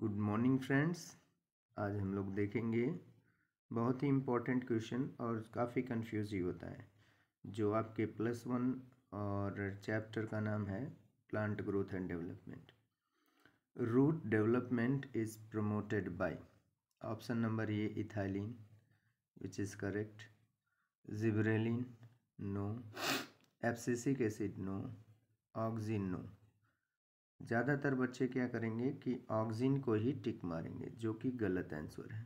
good morning friends आज हम लोग देखेंगे बहुत ही इम्पोर्टेंट क्वेश्चन और काफ़ी कन्फ्यूज ही होता है जो आपके प्लस वन और चैप्टर का नाम है plant growth and development root development is promoted by option number A ethylene which is correct gibberellin no abscisic acid no auxin no ज़्यादातर बच्चे क्या करेंगे कि ऑक्सीजन को ही टिक मारेंगे जो कि गलत आंसर है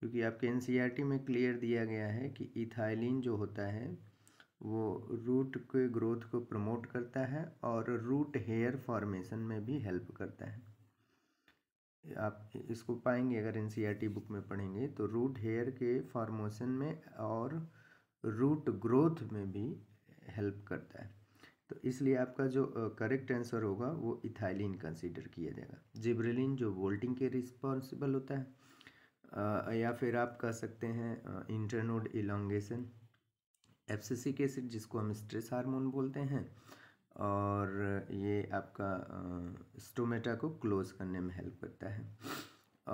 क्योंकि आपके एन e में क्लियर दिया गया है कि इथाइलिन जो होता है वो रूट के ग्रोथ को प्रमोट करता है और रूट हेयर फॉर्मेशन में भी हेल्प करता है आप इसको पाएंगे अगर एन बुक e में पढ़ेंगे तो रूट हेयर के फॉर्मेशन में और रूट ग्रोथ में भी हेल्प करता है तो इसलिए आपका जो करेक्ट आंसर होगा वो इथाइलिन कंसीडर किया जाएगा जिब्रेलिन जो वोल्टिंग के रिस्पॉन्सिबल होता है आ, या फिर आप कह सकते हैं इंटरनोड इलोंगेशन एप्सिसिक एसिड जिसको हम स्ट्रेस हार्मोन बोलते हैं और ये आपका स्टोमेटा को क्लोज करने में हेल्प करता है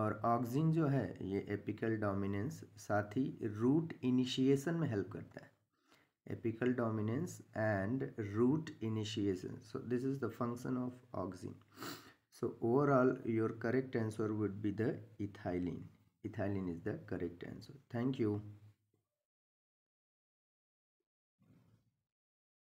और ऑक्सिन जो है ये एपिकल डोमिनेंस साथ ही रूट इनिशिएशन में हेल्प करता है apical dominance and root initiation so this is the function of auxin so overall your correct answer would be the ethylene ethylene is the correct answer thank you